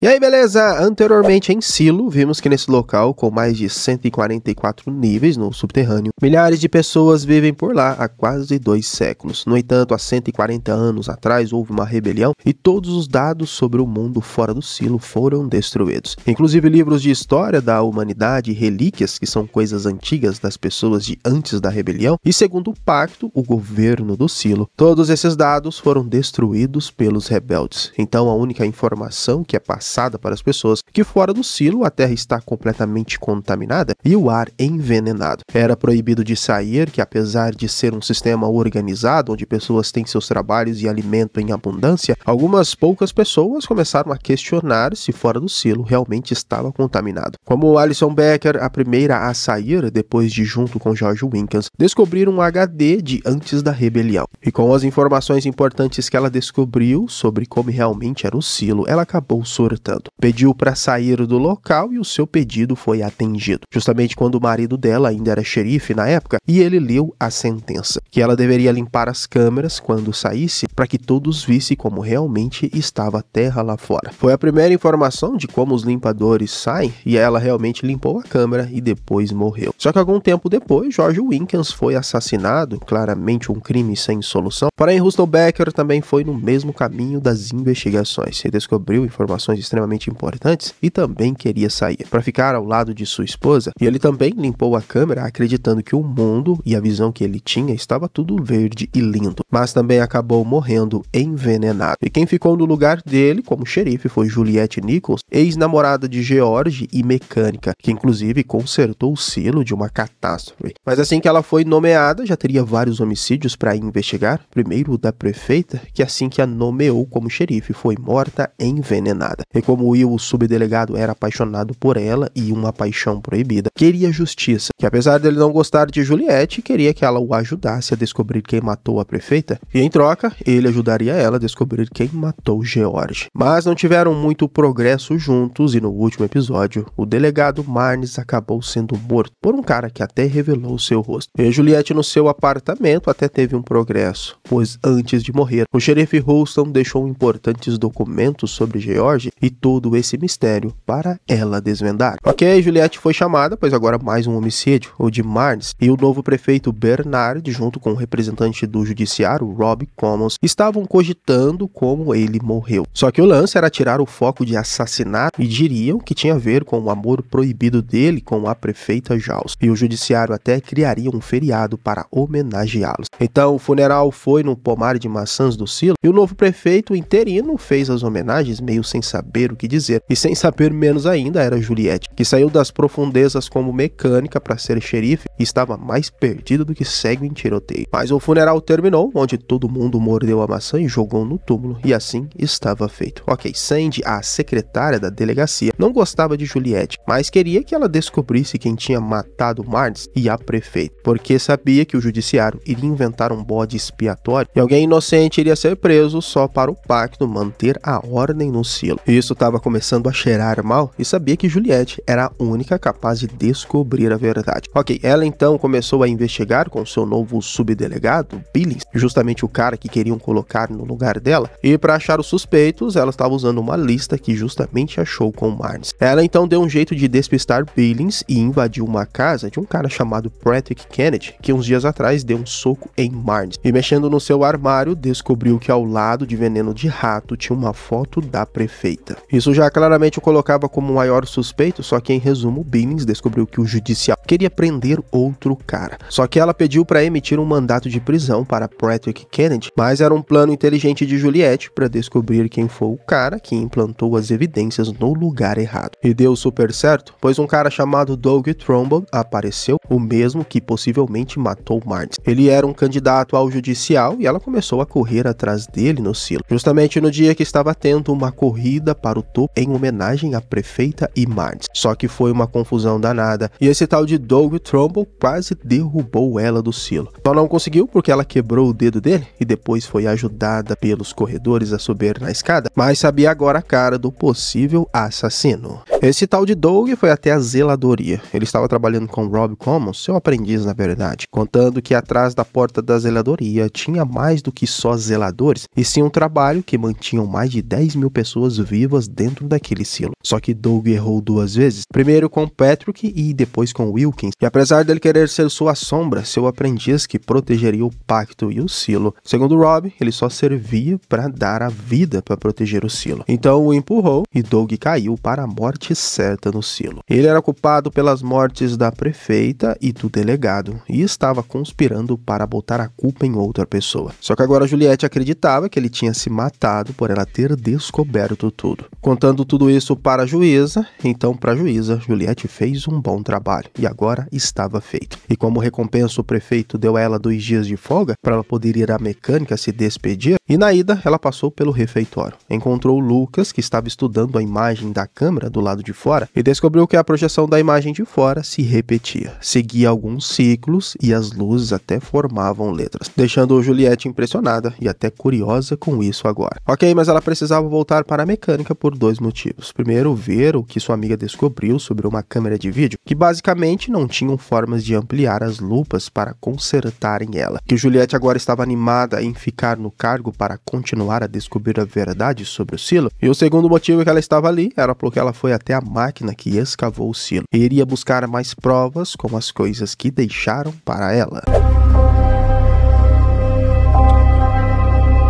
E aí, beleza? Anteriormente em Silo, vimos que nesse local, com mais de 144 níveis no subterrâneo, milhares de pessoas vivem por lá há quase dois séculos. No entanto, há 140 anos atrás houve uma rebelião e todos os dados sobre o mundo fora do Silo foram destruídos. Inclusive livros de história da humanidade e relíquias, que são coisas antigas das pessoas de antes da rebelião, e segundo o pacto, o governo do Silo, todos esses dados foram destruídos pelos rebeldes. Então, a única informação que é passada passada para as pessoas que fora do silo a terra está completamente contaminada e o ar envenenado. Era proibido de sair, que apesar de ser um sistema organizado onde pessoas têm seus trabalhos e alimento em abundância, algumas poucas pessoas começaram a questionar se fora do silo realmente estava contaminado. Como Alison Becker, a primeira a sair depois de junto com George Winkins descobrir um HD de antes da rebelião. E com as informações importantes que ela descobriu sobre como realmente era o silo, ela acabou surtando portanto, pediu para sair do local e o seu pedido foi atendido. Justamente quando o marido dela ainda era xerife na época e ele leu a sentença, que ela deveria limpar as câmeras quando saísse para que todos vissem como realmente estava a terra lá fora. Foi a primeira informação de como os limpadores saem e ela realmente limpou a câmera e depois morreu. Só que algum tempo depois, George Winkens foi assassinado, claramente um crime sem solução. Porém, Rustel Becker também foi no mesmo caminho das investigações e descobriu informações extremamente importantes e também queria sair para ficar ao lado de sua esposa. E ele também limpou a câmera acreditando que o mundo e a visão que ele tinha estava tudo verde e lindo, mas também acabou morrendo envenenado. E quem ficou no lugar dele como xerife foi Juliette Nichols, ex-namorada de George e mecânica, que inclusive consertou o selo de uma catástrofe. Mas assim que ela foi nomeada, já teria vários homicídios para investigar. Primeiro o da prefeita, que assim que a nomeou como xerife foi morta envenenada como Will, o subdelegado, era apaixonado por ela e uma paixão proibida, queria justiça, que apesar dele não gostar de Juliette, queria que ela o ajudasse a descobrir quem matou a prefeita, e em troca, ele ajudaria ela a descobrir quem matou George. Mas não tiveram muito progresso juntos e no último episódio, o delegado Marnes acabou sendo morto por um cara que até revelou seu rosto. E Juliette no seu apartamento até teve um progresso, pois antes de morrer, o xerife Houston deixou importantes documentos sobre George e e todo esse mistério para ela desvendar. Ok, Juliette foi chamada, pois agora mais um homicídio, o de Marnes, e o novo prefeito Bernard, junto com o representante do judiciário, Rob Commons, estavam cogitando como ele morreu. Só que o lance era tirar o foco de assassinato e diriam que tinha a ver com o amor proibido dele com a prefeita Jaus, e o judiciário até criaria um feriado para homenageá-los. Então, o funeral foi no pomar de maçãs do Silo, e o novo prefeito interino fez as homenagens meio sem saber saber o que dizer, e sem saber menos ainda era Juliette, que saiu das profundezas como mecânica para ser xerife e estava mais perdida do que cego em tiroteio. Mas o funeral terminou, onde todo mundo mordeu a maçã e jogou no túmulo, e assim estava feito. Ok, Sandy, a secretária da delegacia, não gostava de Juliette, mas queria que ela descobrisse quem tinha matado Marnes e a prefeita, porque sabia que o judiciário iria inventar um bode expiatório e alguém inocente iria ser preso só para o pacto manter a ordem no silo. Isso Ernesto estava começando a cheirar mal e sabia que Juliette era a única capaz de descobrir a verdade. Ok, ela então começou a investigar com seu novo subdelegado, Billings, justamente o cara que queriam colocar no lugar dela, e para achar os suspeitos, ela estava usando uma lista que justamente achou com Marnes. Ela então deu um jeito de despistar Billings e invadiu uma casa de um cara chamado Patrick Kennedy, que uns dias atrás deu um soco em Marnes. E mexendo no seu armário, descobriu que ao lado de veneno de rato tinha uma foto da prefeita. Isso já claramente o colocava como o maior suspeito, só que em resumo, Billings descobriu que o judicial queria prender outro cara. Só que ela pediu para emitir um mandato de prisão para Patrick Kennedy, mas era um plano inteligente de Juliette para descobrir quem foi o cara que implantou as evidências no lugar errado. E deu super certo, pois um cara chamado Doug Trumbull apareceu, o mesmo que possivelmente matou Martins. Ele era um candidato ao judicial e ela começou a correr atrás dele no silo, justamente no dia que estava tendo uma corrida para o topo em homenagem à prefeita e Martins. Só que foi uma confusão danada e esse tal de Doug Trumbull quase derrubou ela do silo. Só não conseguiu porque ela quebrou o dedo dele e depois foi ajudada pelos corredores a subir na escada, mas sabia agora a cara do possível assassino. Esse tal de Doug foi até a zeladoria. Ele estava trabalhando com Rob Commons, seu aprendiz na verdade, contando que atrás da porta da zeladoria tinha mais do que só zeladores, e sim um trabalho que mantinham mais de 10 mil pessoas vivas ofensivas dentro daquele silo. Só que Doug errou duas vezes, primeiro com Patrick e depois com Wilkins, e apesar dele querer ser sua sombra, seu aprendiz que protegeria o pacto e o silo, segundo Rob, ele só servia para dar a vida para proteger o silo. Então o empurrou e Doug caiu para a morte certa no silo. Ele era culpado pelas mortes da prefeita e do delegado, e estava conspirando para botar a culpa em outra pessoa. Só que agora Juliette acreditava que ele tinha se matado por ela ter descoberto tudo tudo. Contando tudo isso para a juíza, então para a juíza, Juliette fez um bom trabalho e agora estava feito. E como recompensa, o prefeito deu a ela dois dias de folga para ela poder ir à mecânica se despedir. E na ida, ela passou pelo refeitório. Encontrou o Lucas, que estava estudando a imagem da câmera do lado de fora, e descobriu que a projeção da imagem de fora se repetia. Seguia alguns ciclos e as luzes até formavam letras, deixando Juliette impressionada e até curiosa com isso agora. Ok, mas ela precisava voltar para a mecânica por dois motivos. Primeiro, ver o que sua amiga descobriu sobre uma câmera de vídeo, que basicamente não tinham formas de ampliar as lupas para consertarem ela. Que Juliette agora estava animada em ficar no cargo para continuar a descobrir a verdade sobre o silo. E o segundo motivo é que ela estava ali era porque ela foi até a máquina que escavou o silo e iria buscar mais provas com as coisas que deixaram para ela.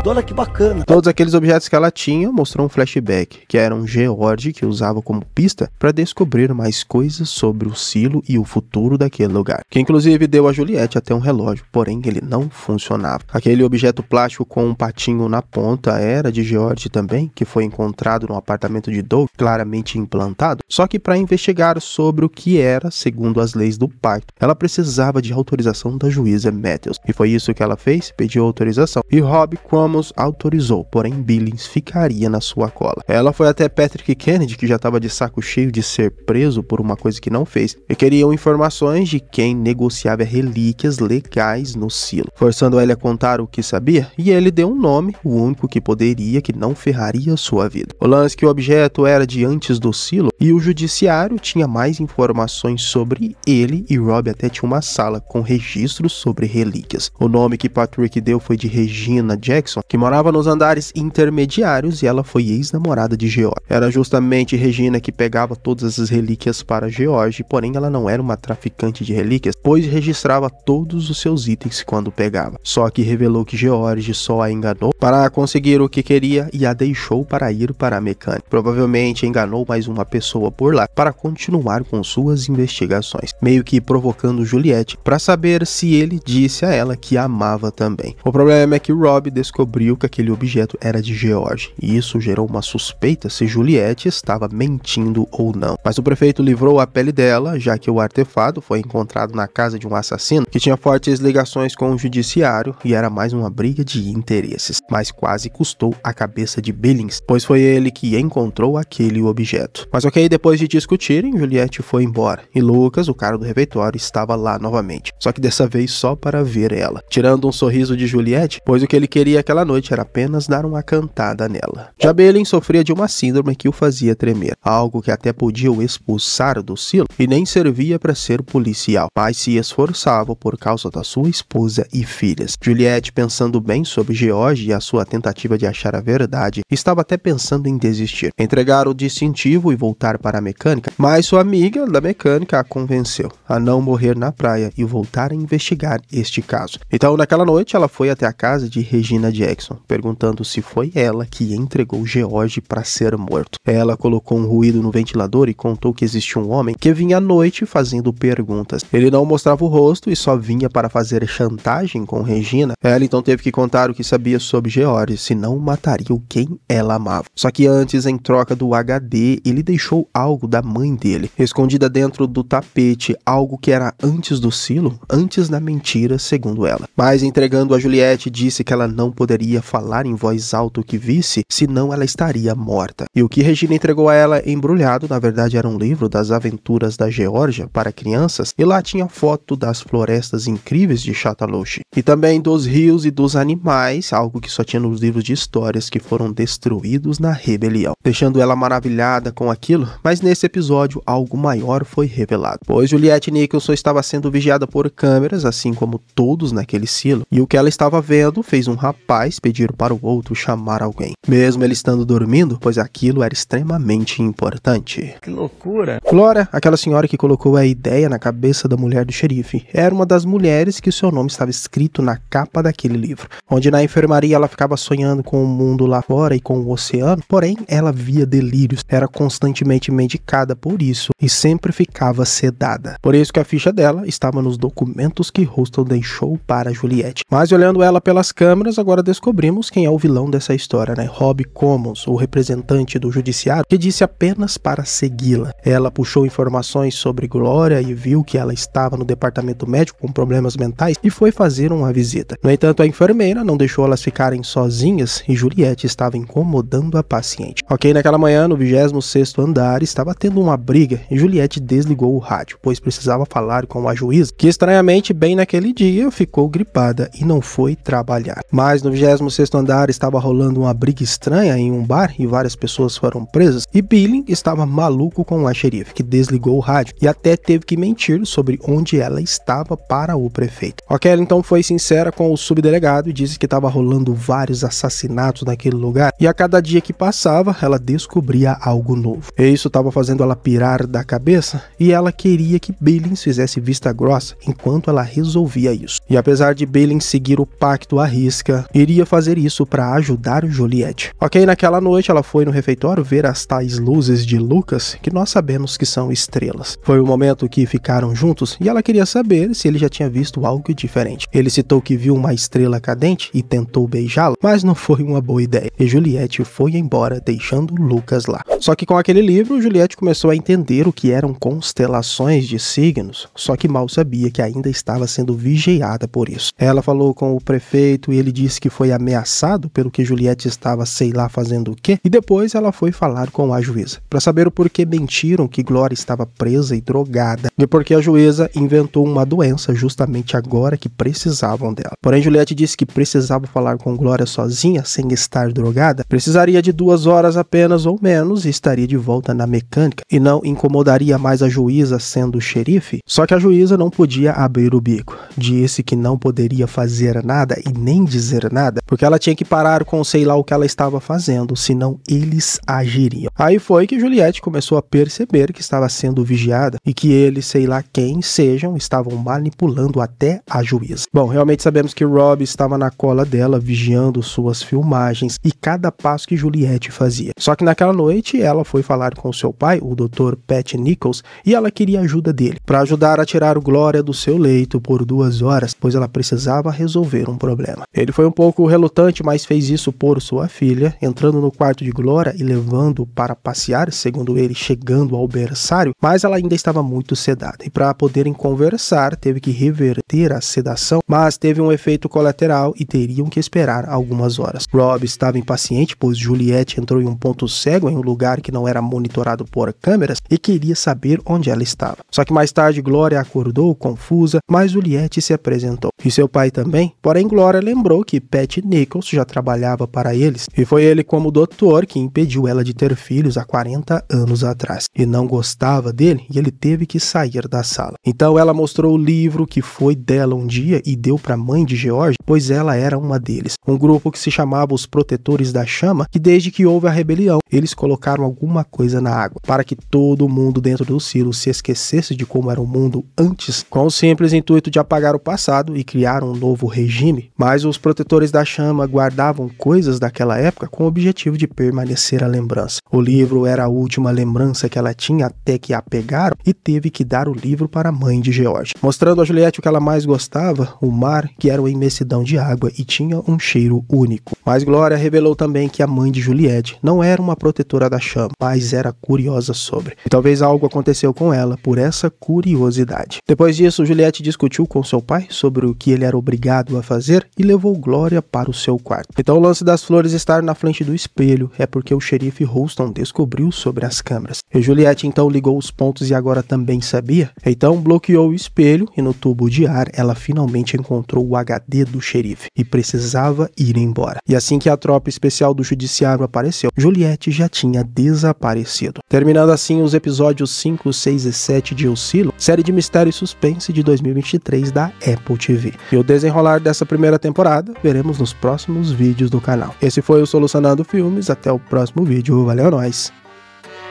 Olha que bacana. Todos aqueles objetos que ela tinha mostrou um flashback, que era um George que usava como pista para descobrir mais coisas sobre o silo e o futuro daquele lugar. Que inclusive deu a Juliette até um relógio, porém ele não funcionava. Aquele objeto plástico com um patinho na ponta era de George também, que foi encontrado no apartamento de Doug, claramente implantado. Só que para investigar sobre o que era, segundo as leis do pacto, ela precisava de autorização da juíza Matthews. E foi isso que ela fez, pediu autorização. E Rob Crumb autorizou, porém Billings ficaria na sua cola. Ela foi até Patrick Kennedy, que já estava de saco cheio de ser preso por uma coisa que não fez, e queriam informações de quem negociava relíquias legais no silo, forçando ele a contar o que sabia, e ele deu um nome, o único que poderia que não ferraria sua vida. O lance que o objeto era de antes do silo, e o judiciário tinha mais informações sobre ele, e Rob até tinha uma sala com registros sobre relíquias. O nome que Patrick deu foi de Regina Jackson, que morava nos andares intermediários e ela foi ex-namorada de George. Era justamente Regina que pegava todas as relíquias para George, porém ela não era uma traficante de relíquias, pois registrava todos os seus itens quando pegava. Só que revelou que George só a enganou para conseguir o que queria e a deixou para ir para a mecânica. Provavelmente enganou mais uma pessoa por lá para continuar com suas investigações, meio que provocando Juliette para saber se ele disse a ela que amava também. O problema é que Rob descobriu descobriu que aquele objeto era de George, e isso gerou uma suspeita se Juliette estava mentindo ou não. Mas o prefeito livrou a pele dela, já que o artefato foi encontrado na casa de um assassino que tinha fortes ligações com o judiciário e era mais uma briga de interesses, mas quase custou a cabeça de Billings, pois foi ele que encontrou aquele objeto. Mas ok, depois de discutirem, Juliette foi embora, e Lucas, o cara do refeitório, estava lá novamente, só que dessa vez só para ver ela, tirando um sorriso de Juliette, pois o que ele queria é que ela naquela noite era apenas dar uma cantada nela. Jabelin sofria de uma síndrome que o fazia tremer, algo que até podia o expulsar do silo e nem servia para ser policial, mas se esforçava por causa da sua esposa e filhas. Juliette, pensando bem sobre George e a sua tentativa de achar a verdade, estava até pensando em desistir, entregar o distintivo e voltar para a mecânica, mas sua amiga da mecânica a convenceu a não morrer na praia e voltar a investigar este caso. Então, naquela noite, ela foi até a casa de Regina Jack Jackson, perguntando se foi ela que entregou George para ser morto. Ela colocou um ruído no ventilador e contou que existia um homem que vinha à noite fazendo perguntas. Ele não mostrava o rosto e só vinha para fazer chantagem com Regina. Ela então teve que contar o que sabia sobre George, senão mataria o quem ela amava. Só que antes, em troca do HD, ele deixou algo da mãe dele, escondida dentro do tapete, algo que era antes do silo, antes da mentira, segundo ela. Mas entregando a Juliette, disse que ela não poderia poderia falar em voz alta o que visse, senão ela estaria morta. E o que Regina entregou a ela embrulhado, na verdade, era um livro das aventuras da Geórgia para crianças, e lá tinha foto das florestas incríveis de Chatalouche, e também dos rios e dos animais, algo que só tinha nos livros de histórias que foram destruídos na rebelião, deixando ela maravilhada com aquilo, mas nesse episódio algo maior foi revelado, pois Juliette Nicholson estava sendo vigiada por câmeras, assim como todos naquele silo, e o que ela estava vendo fez um rapaz pais pediram para o outro chamar alguém, mesmo ele estando dormindo, pois aquilo era extremamente importante. Que loucura! Flora, aquela senhora que colocou a ideia na cabeça da mulher do xerife, era uma das mulheres que o seu nome estava escrito na capa daquele livro, onde na enfermaria ela ficava sonhando com o mundo lá fora e com o oceano, porém ela via delírios, era constantemente medicada por isso e sempre ficava sedada. Por isso que a ficha dela estava nos documentos que Houston deixou para Juliette. Mas olhando ela pelas câmeras, agora descobriu descobrimos quem é o vilão dessa história, né? Rob Commons, o representante do judiciário, que disse apenas para segui-la. Ela puxou informações sobre Glória e viu que ela estava no departamento médico com problemas mentais e foi fazer uma visita. No entanto, a enfermeira não deixou elas ficarem sozinhas e Juliette estava incomodando a paciente. Ok, naquela manhã, no 26º andar, estava tendo uma briga e Juliette desligou o rádio, pois precisava falar com a juíza, que estranhamente bem naquele dia ficou gripada e não foi trabalhar. Mas no 26 26º andar estava rolando uma briga estranha em um bar e várias pessoas foram presas, e Billing estava maluco com a xerife, que desligou o rádio e até teve que mentir sobre onde ela estava para o prefeito. ela então foi sincera com o subdelegado e disse que estava rolando vários assassinatos naquele lugar, e a cada dia que passava, ela descobria algo novo. E isso estava fazendo ela pirar da cabeça, e ela queria que Billing fizesse vista grossa enquanto ela resolvia isso. E apesar de Billing seguir o pacto à risca, ele iria fazer isso para ajudar Juliette. Ok, naquela noite ela foi no refeitório ver as tais luzes de Lucas, que nós sabemos que são estrelas. Foi o momento que ficaram juntos e ela queria saber se ele já tinha visto algo diferente. Ele citou que viu uma estrela cadente e tentou beijá-la, mas não foi uma boa ideia, e Juliette foi embora, deixando Lucas lá. Só que com aquele livro, Juliette começou a entender o que eram constelações de signos, só que mal sabia que ainda estava sendo vigiada por isso. Ela falou com o prefeito e ele disse que foi ameaçado pelo que Juliette estava sei lá fazendo o quê, e depois ela foi falar com a juíza para saber o porquê mentiram que Glória estava presa e drogada, e porque a juíza inventou uma doença justamente agora que precisavam dela. Porém, Juliette disse que precisava falar com Glória sozinha, sem estar drogada, precisaria de duas horas apenas ou menos e estaria de volta na mecânica, e não incomodaria mais a juíza sendo xerife. Só que a juíza não podia abrir o bico, disse que não poderia fazer nada e nem dizer nada nada. Porque ela tinha que parar com sei lá o que ela estava fazendo, senão eles agiriam. Aí foi que Juliette começou a perceber que estava sendo vigiada e que eles, sei lá quem sejam, estavam manipulando até a juíza. Bom, realmente sabemos que Rob estava na cola dela, vigiando suas filmagens e cada passo que Juliette fazia. Só que naquela noite ela foi falar com seu pai, o Dr. Pat Nichols, e ela queria ajuda dele para ajudar a tirar Glória do seu leito por duas horas, pois ela precisava resolver um problema. Ele foi um pouco relutante, mas fez isso por sua filha, entrando no quarto de Glória e levando para passear, segundo ele, chegando ao berçário, mas ela ainda estava muito sedada. E para poderem conversar, teve que reverter a sedação, mas teve um efeito colateral e teriam que esperar algumas horas. Rob estava impaciente, pois Juliette entrou em um ponto cego em um lugar que não era monitorado por câmeras e queria saber onde ela estava. Só que mais tarde Glória acordou confusa, mas Juliette se apresentou. E seu pai também, porém Glória lembrou que Pat Nichols já trabalhava para eles, e foi ele como doutor que impediu ela de ter filhos há 40 anos atrás, e não gostava dele e ele teve que sair da sala. Então ela mostrou o livro que foi dela um dia e deu para a mãe de George, pois ela era uma deles, um grupo que se chamava os Protetores da Chama, que desde que houve a rebelião, eles colocaram alguma coisa na água, para que todo mundo dentro do Ciro se esquecesse de como era o mundo antes, com o simples intuito de apagar o passado e criar um novo regime, mas os Protetores da Chama chama guardavam coisas daquela época com o objetivo de permanecer a lembrança. O livro era a última lembrança que ela tinha até que a pegaram e teve que dar o livro para a mãe de George, mostrando a Juliette o que ela mais gostava, o mar, que era uma imensidão de água e tinha um cheiro único. Mas Glória revelou também que a mãe de Juliette não era uma protetora da chama, mas era curiosa sobre. E talvez algo aconteceu com ela por essa curiosidade. Depois disso, Juliette discutiu com seu pai sobre o que ele era obrigado a fazer e levou Glória para para o seu quarto. Então o lance das flores estar na frente do espelho é porque o xerife Houston descobriu sobre as câmeras. E Juliette então ligou os pontos e agora também sabia. Então bloqueou o espelho e no tubo de ar ela finalmente encontrou o HD do xerife e precisava ir embora. E assim que a tropa especial do judiciário apareceu, Juliette já tinha desaparecido. Terminando assim os episódios 5, 6 e 7 de O Silo, série de mistério e suspense de 2023 da Apple TV. E o desenrolar dessa primeira temporada veremos nos próximos vídeos do canal. Esse foi o Solucionando Filmes, até o próximo vídeo, valeu é nós!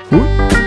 Fui!